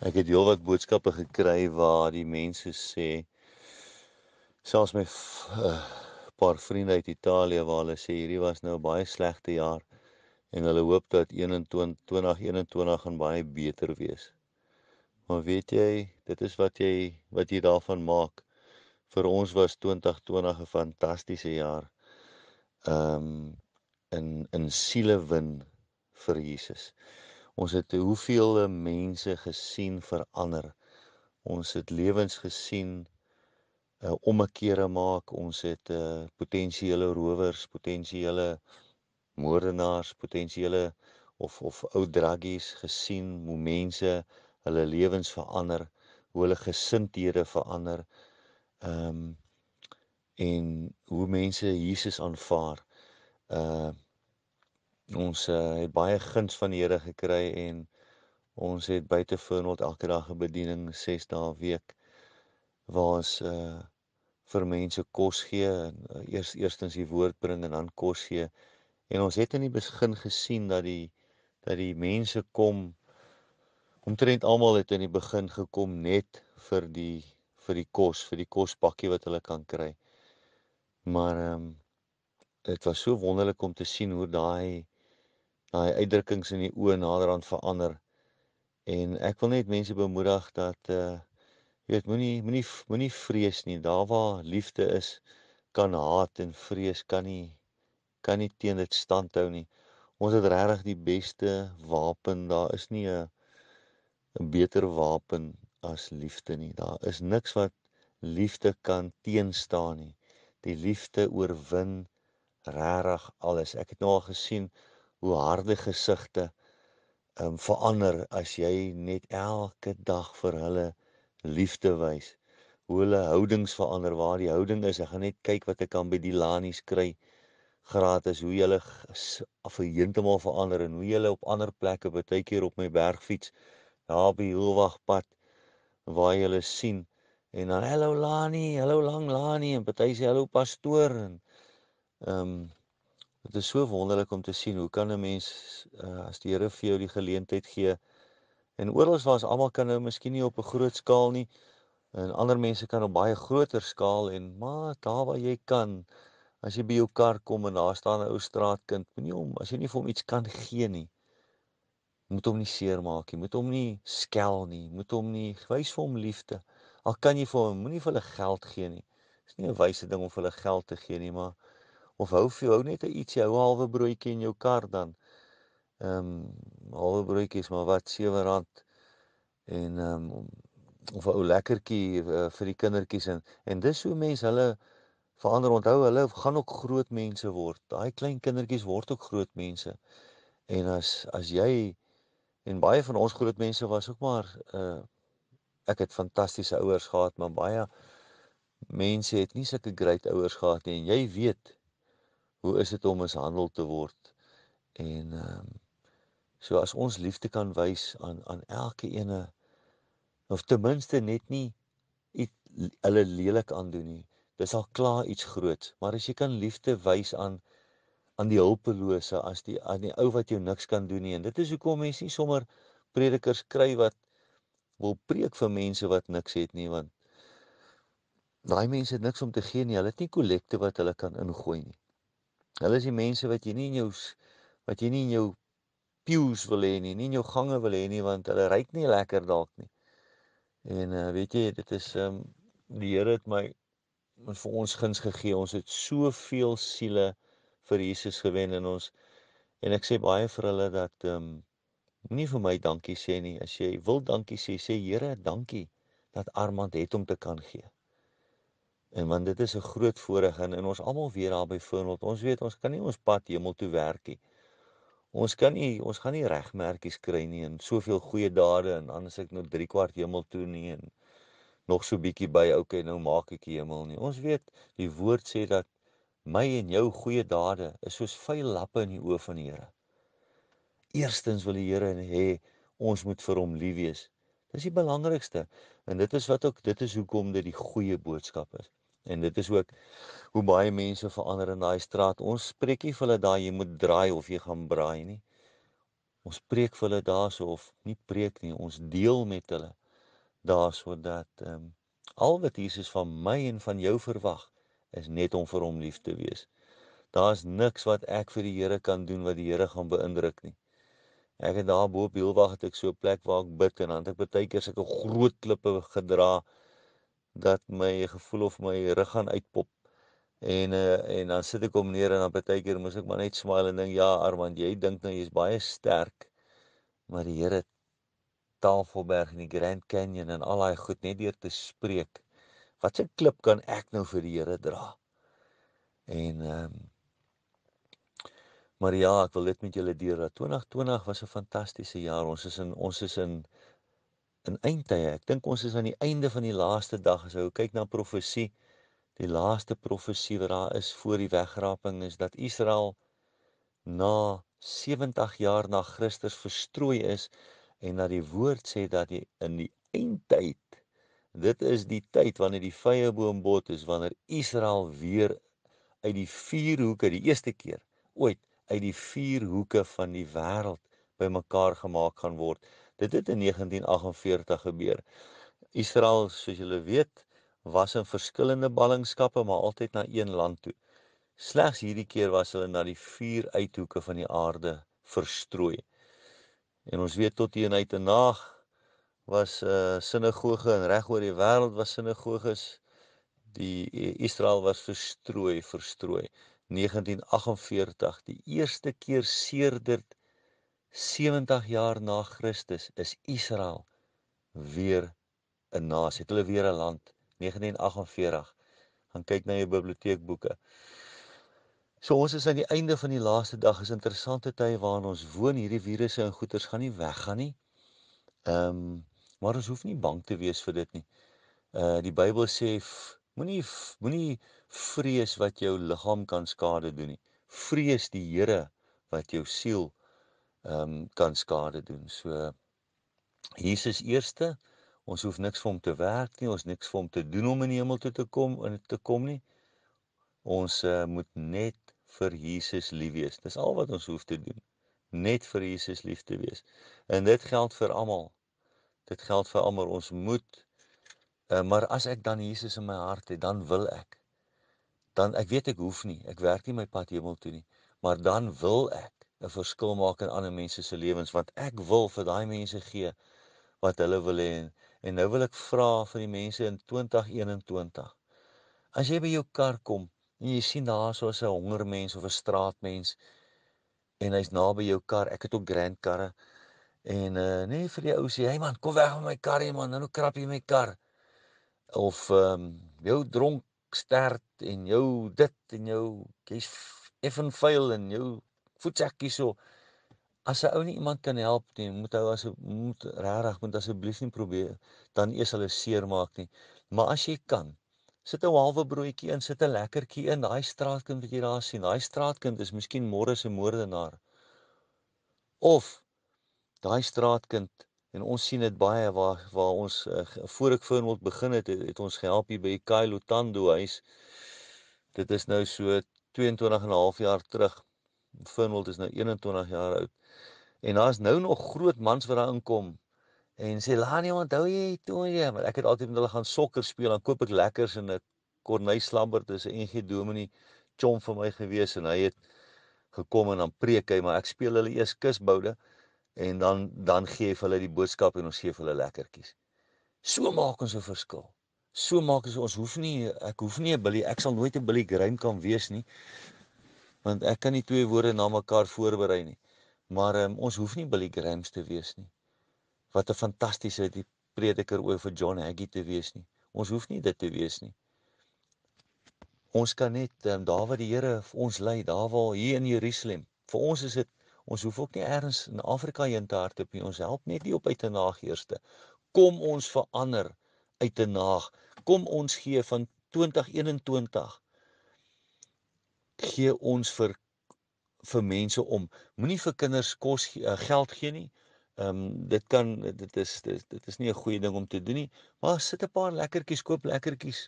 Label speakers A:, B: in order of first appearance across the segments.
A: Ek het heelwat boodskappe gekry waar die mense sê selfs my eh, paar vriende uit Italië waar hulle sê hierdie was nou 'n baie slegte jaar en hulle hoop dat 21 2021 gaan baie beter wees. Maar weet jy, dit is wat jy wat jy daarvan maak. Vir ons was 2020 'n fantastiese jaar. Ehm um, in in siele win vir Jesus. Ons het hoeveel eh, mense gesien verander. Ons het lewens gesien uh, eh, omekeere maak. Ons het uh, potensiële rowers, potensiële moordenaars, potensiële of of ou draggies gesien, hoe mense hulle lewens verander, hoe hulle gesindhede verander. Ehm um, en hoe mense Jesus aanvaar. Uh Ons uh, het baie guns van die Here gekry en ons het buite Vernold elke dag 'n bediening 6 dae week waar ons uh vir mense kos gee en uh, eers eerstens die woord bring en dan kos gee. En ons het in die begin gesien dat die dat die mense kom omtrent almal het in die begin gekom net vir die vir die kos, vir die kospakkie wat hulle kan kry. Maar ehm um, dit was so wonderlik om te sien hoe daai daai uitdrukkings in die oë naderhand verander. En ek wil net mense bemoedig dat uh jy weet moenie moenie moenie vrees nie. Daar waar liefde is, kan haat en vrees kan nie kan nie teen dit standhou nie. Ons het regtig die beste wapen. Daar is nie 'n 'n beter wapen as liefde nie. Daar is niks wat liefde kan teenstaan nie. Die liefde oorwin regtig alles. Ek het nou al gesien hoe harde gesigte um, ehm, verander as jy net elke dag vir hulle liefde wys. Hoe hulle houdings verander, waar die houding is, ek gaan net kyk wat ek kan by die Lanies kry gratis hoe hulle af heeltemal verander en hoe hulle op ander plekke baie keer op my bergfiets daar by Hoewagpad waar jy hulle sien en dan hallo Lani, hallo lang Lani en party sê hallo pastoor en ehm um, Dit is so wonderlik om te sien hoe kan 'n mens uh, as die Here vir jou die geleentheid gee en oral waar ons almal kan nou miskien nie op 'n groot skaal nie en ander mense kan op baie groter skaal en maar daar waar jy kan as jy by jou kar kom en daar staan 'n ou straatkind moenie hom as jy nie vir hom iets kan gee nie moet hom nie seermaak nie moet hom nie skel nie moet hom nie wys vir hom liefde al kan jy vir hom moenie vir hulle geld gee nie is nie 'n wyse ding om vir hulle geld te gee nie maar of hou vir jou net 'n ietsie, hou 'n halwe broodjie in jou kar dan. Ehm um, halwe broodjies maar wat R7 en ehm um, of 'n ou lekkertjie uh, vir die kindertjies en en dis hoe mense hulle verander. Onthou hulle gaan ook groot mense word. Daai klein kindertjies word ook groot mense. En as as jy en baie van ons groot mense was ook maar uh ek het fantastiese ouers gehad, maar baie mense het nie sulke great ouers gehad nie en jy weet hoe is dit om mishandel te word? En ehm um, so as ons liefde kan wys aan aan elke ene of ten minste net nie iets hulle lelik aandoen nie. Dis al klaar iets groot. Maar as jy kan liefde wys aan aan die hulpelose, as die aan die ou wat jou niks kan doen nie. En dit is hoekom mense nie sommer predikers kry wat wil preek vir mense wat niks het nie want daai mense het niks om te gee nie. Hulle het nie kollekte wat hulle kan ingooi nie. Hulle is die mense wat jy nie in jou wat jy nie in jou pews wil hê nie, nie in jou gange wil hê nie want hulle ryk nie lekker dalk nie. En uh, weet jy, dit is ehm um, die Here het my ons vir ons guns gegee. Ons het soveel siele vir Jesus gewen in ons en ek sê baie vir hulle dat ehm um, nie vir my dankie sê nie. As jy wil dankie sê, sê Here, dankie dat Armand het om te kan gee. En want dit is 'n groot voorreg en, en ons almal weer daar by voorbeeld. Ons weet ons kan nie ons pad hemel toe werk nie. Ons kan nie ons gaan nie regmerkies kry nie en soveel goeie dade en anders ek nou 3 kwart hemel toe nie en nog so bietjie by okay nou maak ek die hemel nie. Ons weet die woord sê dat my en jou goeie dade is soos vuil lappe in die oë van die Here. Eerstens wil die Here hê ons moet vir hom lief wees. Dis die belangrikste en dit is wat ook dit is hoekom dit die goeie boodskap is. En dit is ook hoe baie mense verander in daai straat. Ons spreek nie vir hulle daai jy moet draai of jy gaan braai nie. Ons preek vir hulle daarso of nie preek nie, ons deel met hulle daarso dat ehm um, al wat Jesus van my en van jou verwag is net om vir hom lief te wees. Daar's niks wat ek vir die Here kan doen wat die Here gaan beïndruk nie. Ek het daar bo op Hielwag het ek so 'n plek waar ek bid en dan het ek baie keer sulke groot klippe gedra dat my gevoel of my rug gaan uitpop. En uh, en dan sit ek hom neer en dan baie keer moet ek maar net smile en ding ja Armand jy dink nou jy's baie sterk maar die Here Tafelberg en die Grand Canyon en al daai goed net deur te spreek wat se klip kan ek nou vir die Here dra en ehm um, maar ja ek wil dit met julle deel dat 2020 was 'n fantastiese jaar ons is in ons is in in eindtye. Ek dink ons is aan die einde van die laaste dag as so, nou ons kyk na profesie. Die laaste profesie wat daar is voor die wegraping is dat Israel na 70 jaar na Christus verstrooi is en dat die woord sê dat die, in die eindtyd dit is die tyd wanneer die vrye boom bot is wanneer Israel weer uit die vier hoeke die eerste keer ooit uit die vier hoeke van die wêreld bymekaar gemaak gaan word Dit het in 1948 gebeur. Israel, soos julle weet, was in verskillende ballingskappe, maar altyd na een land toe. Slegs hierdie keer was hulle na die vier uithoeke van die aarde verstrooi. En ons weet tot hier eh, en uit 'n nag was 'n uh, sinagoge en regoor die wêreld was sinagoges. Die eh, Israel was verstrooi, verstrooi. 1948, die eerste keer sedert 70 jaar na Christus is Israel weer 'n nasie. Hulle weer 'n land 1948. Gaan kyk na jou biblioteekboeke. So ons is aan die einde van die laaste dag. Is interessante tye waarin ons woon. Hierdie virusse en goeters gaan nie weggaan nie. Ehm um, maar ons hoef nie bang te wees vir dit nie. Uh die Bybel sê moenie moenie vrees wat jou liggaam kan skade doen nie. Vrees die Here wat jou siel ehm um, kan skade doen. So Jesus eerste, ons hoef niks vir hom te werk nie, ons niks vir hom te doen om in die hemel toe te kom en te kom nie. Ons uh, moet net vir Jesus lief wees. Dis al wat ons hoef te doen. Net vir Jesus lief te wees. En dit geld vir almal. Dit geld vir almal. Ons moet uh, maar as ek dan Jesus in my hart het, dan wil ek. Dan ek weet ek hoef nie. Ek werk nie my pad hemel toe nie, maar dan wil ek 'n verskil maak in ander mense se lewens want ek wil vir daai mense gee wat hulle wil hê en, en nou wil ek vra vir die mense in 2021 as jy by jou kar kom en jy sien daar so 'n honger mens of 'n straatmens en hy's naby jou kar ek het ook grand karre en uh, nee vir die ou sê hy man kom weg van my kar jy man nou krap jy my kar of ehm um, jou dronk sterd en jou dit en jou jy's effen vuil en jou voetsekkie hyso. As 'n ou nie iemand kan help nie, moet hy as moet regtig moet asseblief nie probeer dan eers hulle seermaak nie. Maar as jy kan, sit 'n halwe broodjie in, sit 'n lekkertjie in daai straatkind wat jy daar sien. Daai straatkind is miskien môre se moordenaar. Of daai straatkind en ons sien dit baie waar waar ons uh, voor ek voorbeeld begin het, het, het ons gehelp hier by Kylo Tando huis. Dit is nou so 22 en 'n half jaar terug Fernald is nou 21 jaar oud. En daar's nou nog groot mans wat daarin kom en sê Lani, onthou jy toe jy, want ek het altyd met hulle gaan sokker speel, dan koop ek lekkers en 'n kornuislamber dis 'n NG Domini chom vir my gewees en hy het gekom en dan preek hy, maar ek speel hulle eers kusboude en dan dan gee hy hulle die boodskap en ons gee hulle lekkertjies. So maak ons 'n verskil. So maak ons ons hoef nie ek hoef nie 'n Billy, ek sal nooit 'n Billy Graham kan wees nie want ek kan nie twee woorde na mekaar voorberei nie. Maar um, ons hoef nie Billy Graham te wees nie. Wat 'n fantastiese die prediker oor vir John Hagee te wees nie. Ons hoef nie dit te wees nie. Ons kan net um, daar waar die Here ons lei, daar waar hier in Jerusalem. Vir ons is dit ons hoef ook nie eers in Afrika heen te hardloop nie. Ons help net die op uit te naag eerste. Kom ons verander uit te naag. Kom ons gee van 2021 gee ons vir vir mense om. Moenie vir kinders kos uh, geld gee nie. Ehm um, dit kan dit is dit, dit is nie 'n goeie ding om te doen nie. Maar sit 'n paar lekkertjies koop lekkertjies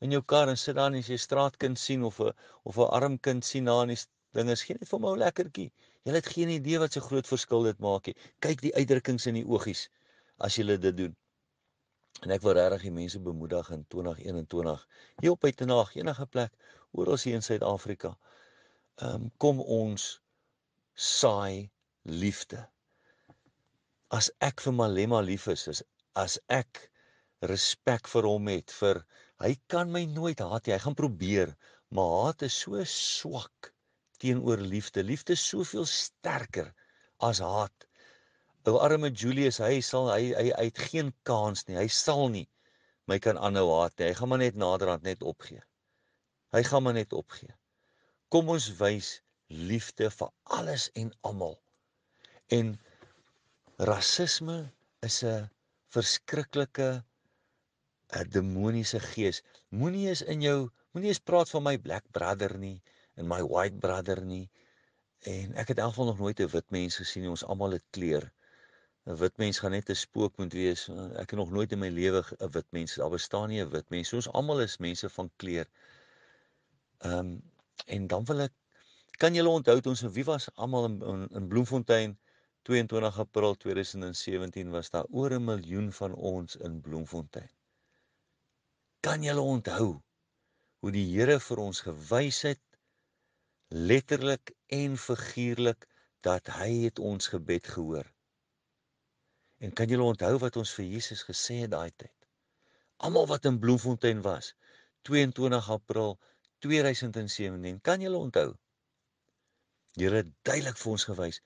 A: in jou kar en sit daar en as jy straatkind sien of 'n of 'n arm kind sien na en dis dinge is geen net vir my ou lekkertjie. Jy het geen idee wat se groot verskil dit maak nie. Kyk die uitdrukkings in die oogies as jy dit doen. En ek wil regtig die mense bemoedig in 2021 hier op uiternag enige plek oral hier in Suid-Afrika. Ehm um, kom ons saai liefde. As ek vir Malema lief is, as, as ek respek vir hom het vir hy kan my nooit haat nie. Hy gaan probeer, maar haat is so swak teenoor liefde. Liefde is soveel sterker as haat. Ou arme Julius, hy sal hy hy uit geen kans nie. Hy sal nie my kan aanhou haat nie. Hy gaan maar net naderhand net opgee. Hy gaan maar net opgee. Kom ons wys liefde vir alles en almal. En rasisme is 'n verskriklike 'n eh, demoniese gees. Moenie eens in jou, moenie eens praat van my black brother nie en my white brother nie. En ek het in elk geval nog nooit 'n wit mens gesien nie. Ons almal het kleure. 'n wit mens gaan net 'n spook moet wees. Eh, ek het nog nooit in my lewe 'n wit mens. Daar bestaan nie 'n wit mens. Ons almal is mense van kleur. Ehm um, en dan wil ek kan julle onthou ons wie was almal in, in, in Bloemfontein 22 April 2017 was daar oor 'n miljoen van ons in Bloemfontein. Kan julle onthou hoe die Here vir ons gewys het letterlik en figuurlik dat hy het ons gebed gehoor. En kan julle onthou wat ons vir Jesus gesê het daai tyd? Almal wat in Bloemfontein was, 22 April 2017, kan julle onthou? Here het duidelik vir ons gewys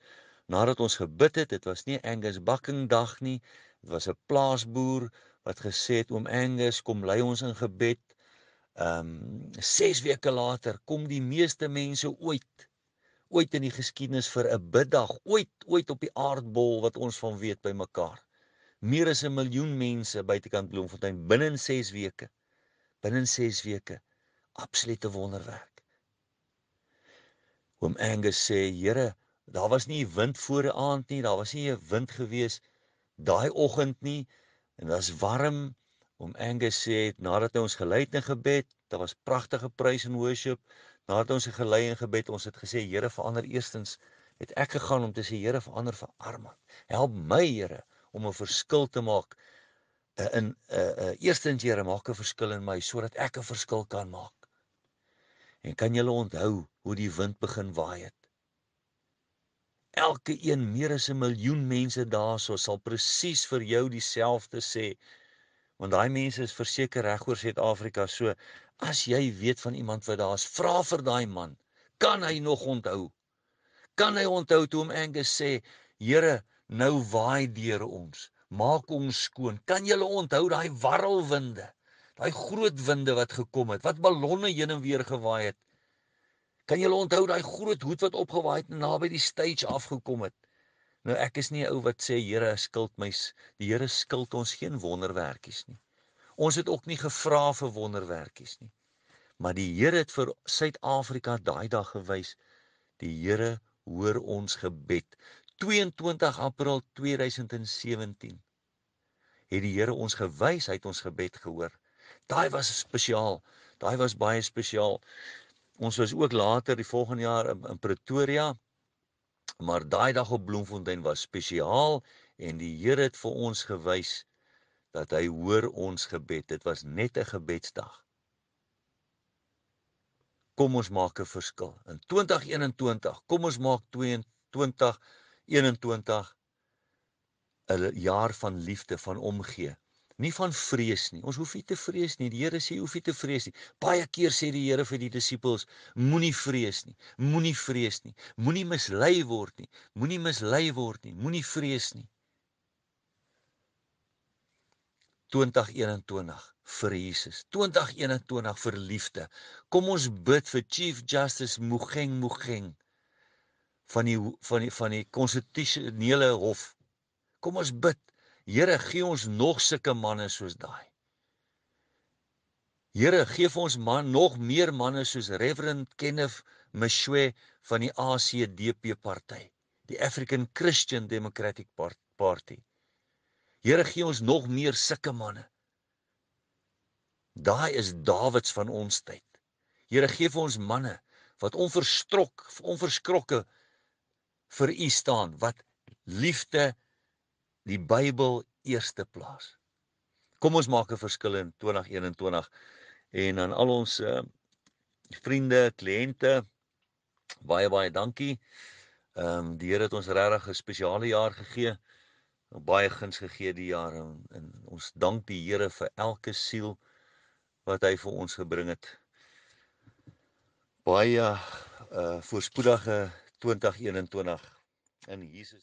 A: nadat ons gebid het, dit was nie Angus Bucking dag nie, dit was 'n plaasboer wat gesê het oom Angus kom lei ons in gebed. Ehm um, 6 weke later kom die meeste mense ooit ooit in die geskiedenis vir 'n biddag ooit ooit op die aardbol wat ons van weet by mekaar. Meer as 'n miljoen mense buitekant Bloemfontein binne 6 weke. Binne 6 weke. Absolute wonderwerk. Oom Angus sê, "Here, daar was nie wind voor die aand nie, daar was nie 'n wind gewees daai oggend nie en dit was warm." Oom Angus sê, "Nadat hy ons gelei het in gebed, daar was pragtige praise and worship." Nadat ons gelei in gebed, ons het gesê Here verander eerstens het ek gegaan om te sê Here verander vir Armand. Help my Here om 'n verskil te maak eh, in 'n uh, eh, uh, eh, eerstens Here maak 'n verskil in my sodat ek 'n verskil kan maak. En kan julle onthou hoe die wind begin waai het? Elke een meer as 'n miljoen mense daarso sal presies vir jou dieselfde sê. Want daai mense is verseker reg oor Suid-Afrika. So As jy weet van iemand wat daar is, vra vir daai man. Kan hy nog onthou? Kan hy onthou toe hom Angus sê, "Here, nou waai deur ons. Maak ons skoon." Kan jy onthou daai warrelwinde? Daai groot winde wat gekom het, wat ballonne heen en weer gewaai het. Kan jy onthou daai groot hoed wat opgewaai het naby die stage afgekom het? Nou ek is nie 'n ou wat sê, "Here, skuld my." Die Here skuld ons geen wonderwerkies nie. Ons het ook nie gevra vir wonderwerkies nie. Maar die Here het vir Suid-Afrika daai dag gewys. Die Here hoor ons gebed. 22 April 2017 het die Here ons gewys, hy het ons gebed gehoor. Daai was spesiaal. Daai was baie spesiaal. Ons was ook later die volgende jaar in, in Pretoria. Maar daai dag op Bloemfontein was spesiaal en die Here het vir ons gewys 22 dat hy hoor ons gebed. Dit was net 'n gebedsdag. Kom ons maak 'n verskil. In 2021, kom ons maak 2021 'n jaar van liefde, van omgee, nie van vrees nie. Ons hoef nie te vrees nie. Die Here sê hoef nie te vrees nie. Baie keer sê die Here vir die disippels, moenie vrees nie. Moenie vrees nie. Moenie mislei word nie. Moenie mislei word nie. Moenie vrees nie. Moe 2021 vir Jesus. 2021 vir liefde. Kom ons bid vir Chief Justice Mogeng Mogeng van die van die van die konstitusionele hof. Kom ons bid. Here, gee ons nog sulke manne soos daai. Here, gee vir ons man nog meer manne soos Reverend Kenneth Mshwe van die ACDP party, die African Christian Democratic Party. Here gee ons nog meer sulke manne. Daai is Dawids van ons tyd. Here gee vir ons manne wat onverstrok, onverskrokke vir U staan, wat liefde die Bybel eerste plaas. Kom ons maak 'n verskil in 2021 en aan al ons uh, vriende, kliënte baie baie dankie. Ehm um, die Here het ons regtig 'n spesiale jaar gegee baie guns gegee die jaar en, en ons dank die Here vir elke siel wat hy vir ons gebring het. Baie uh voorspoedige 2021 in Jesus